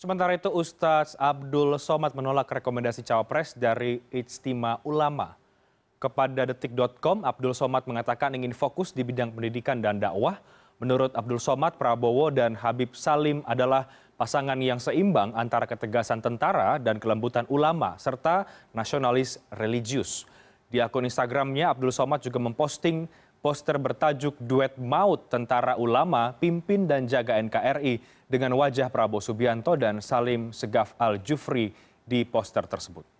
Sementara itu Ustaz Abdul Somad menolak rekomendasi cawapres dari Ijtima Ulama. Kepada detik.com, Abdul Somad mengatakan ingin fokus di bidang pendidikan dan dakwah. Menurut Abdul Somad, Prabowo dan Habib Salim adalah pasangan yang seimbang antara ketegasan tentara dan kelembutan ulama, serta nasionalis religius. Di akun Instagramnya, Abdul Somad juga memposting poster bertajuk Duet Maut Tentara Ulama, Pimpin dan Jaga NKRI dengan wajah Prabowo Subianto dan Salim Segaf Al-Jufri di poster tersebut.